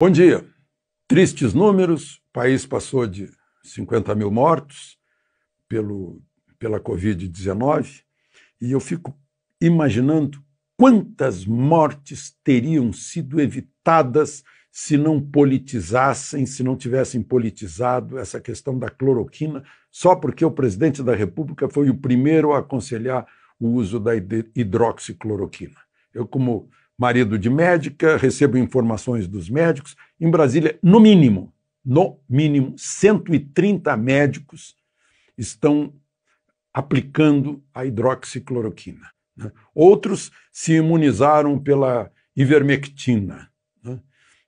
Bom dia. Tristes números: o país passou de 50 mil mortos pelo, pela Covid-19 e eu fico imaginando quantas mortes teriam sido evitadas se não politizassem, se não tivessem politizado essa questão da cloroquina, só porque o presidente da República foi o primeiro a aconselhar o uso da hidroxicloroquina. Eu, como marido de médica, recebo informações dos médicos. Em Brasília, no mínimo, no mínimo, 130 médicos estão aplicando a hidroxicloroquina. Né? Outros se imunizaram pela ivermectina. Né?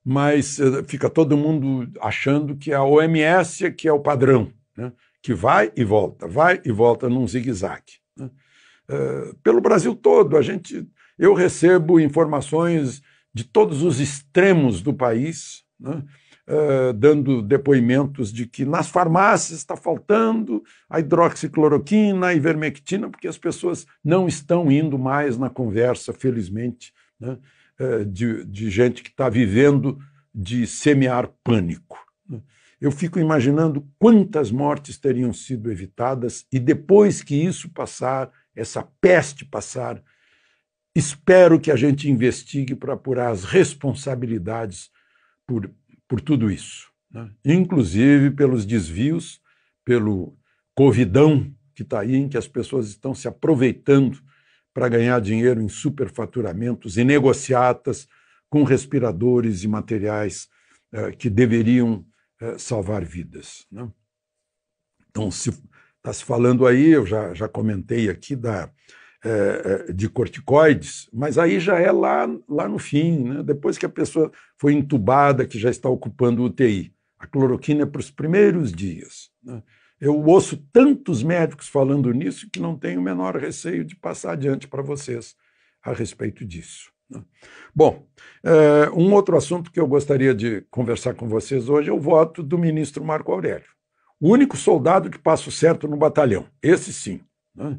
Mas eh, fica todo mundo achando que é a OMS é que é o padrão, né? que vai e volta, vai e volta num zigue-zague. Uh, pelo Brasil todo, a gente eu recebo informações de todos os extremos do país, né? Uh, dando depoimentos de que nas farmácias está faltando a hidroxicloroquina, a ivermectina, porque as pessoas não estão indo mais na conversa, felizmente, né, uh, de, de, gente que está vivendo de semear pânico. Né. Eu fico imaginando quantas mortes teriam sido evitadas e depois que isso passar, essa peste passar, Espero que a gente investigue para apurar as responsabilidades por, por tudo isso, né? inclusive pelos desvios, pelo covidão que está aí, em que as pessoas estão se aproveitando para ganhar dinheiro em superfaturamentos e negociatas com respiradores e materiais eh, que deveriam eh, salvar vidas. Né? Então, está se, tá se falando aí, eu já, já comentei aqui da é, é, de corticoides, mas aí já é lá, lá no fim, né? depois que a pessoa foi entubada, que já está ocupando UTI. A cloroquina é para os primeiros dias. Né? Eu ouço tantos médicos falando nisso que não tenho o menor receio de passar adiante para vocês a respeito disso. Né? Bom, é, um outro assunto que eu gostaria de conversar com vocês hoje é o voto do ministro Marco Aurélio. O único soldado que passa o certo no batalhão, esse sim. Né?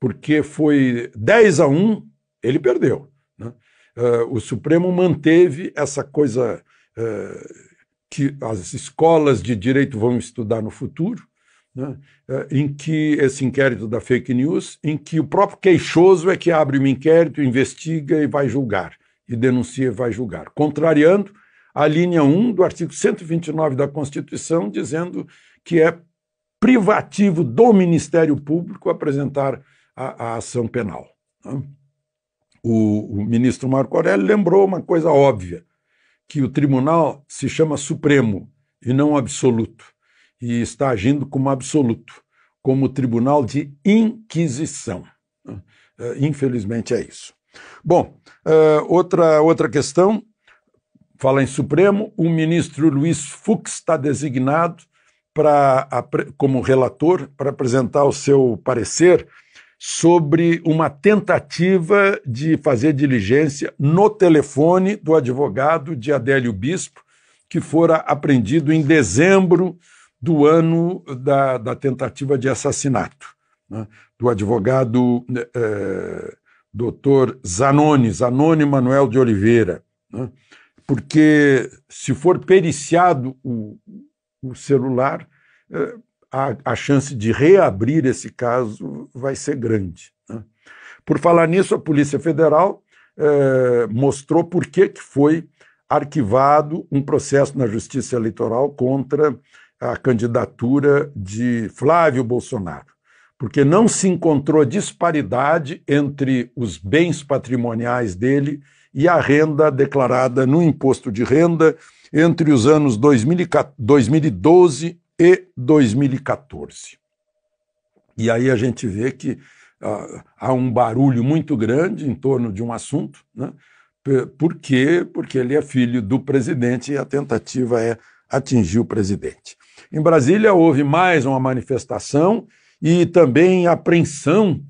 porque foi 10 a 1, ele perdeu. Né? Uh, o Supremo manteve essa coisa uh, que as escolas de direito vão estudar no futuro, né? uh, em que esse inquérito da fake news, em que o próprio queixoso é que abre um inquérito, investiga e vai julgar, e denuncia e vai julgar, contrariando a linha 1 do artigo 129 da Constituição, dizendo que é privativo do Ministério Público apresentar a, a ação penal. Né? O, o ministro Marco Aurélio lembrou uma coisa óbvia, que o tribunal se chama Supremo e não Absoluto, e está agindo como absoluto, como tribunal de inquisição. Né? É, infelizmente é isso. Bom, uh, outra, outra questão, fala em Supremo, o ministro Luiz Fux está designado pra, como relator para apresentar o seu parecer sobre uma tentativa de fazer diligência no telefone do advogado de Adélio Bispo, que fora apreendido em dezembro do ano da, da tentativa de assassinato né, do advogado é, doutor Zanoni, Zanoni Manuel de Oliveira. Né, porque se for periciado o, o celular, eh, a, a chance de reabrir esse caso vai ser grande. Né? Por falar nisso, a Polícia Federal eh, mostrou por que, que foi arquivado um processo na Justiça Eleitoral contra a candidatura de Flávio Bolsonaro, porque não se encontrou disparidade entre os bens patrimoniais dele e a renda declarada no imposto de renda entre os anos 2012 e 2014. E aí a gente vê que uh, há um barulho muito grande em torno de um assunto, né? Por quê? Porque ele é filho do presidente e a tentativa é atingir o presidente. Em Brasília houve mais uma manifestação e também apreensão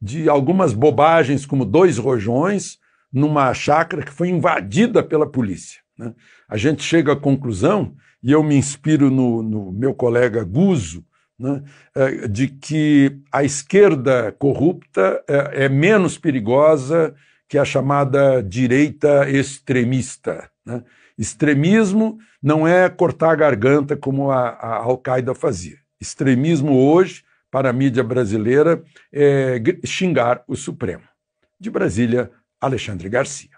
de algumas bobagens, como dois rojões, numa chácara que foi invadida pela polícia. Né? A gente chega à conclusão, e eu me inspiro no, no meu colega Guzo, né? É, de que a esquerda corrupta é, é menos perigosa que a chamada direita extremista. Né? Extremismo não é cortar a garganta como a, a Al-Qaeda fazia. Extremismo hoje, para a mídia brasileira, é xingar o Supremo. De Brasília, Alexandre Garcia.